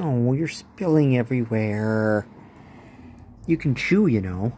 Oh, you're spilling everywhere. You can chew, you know.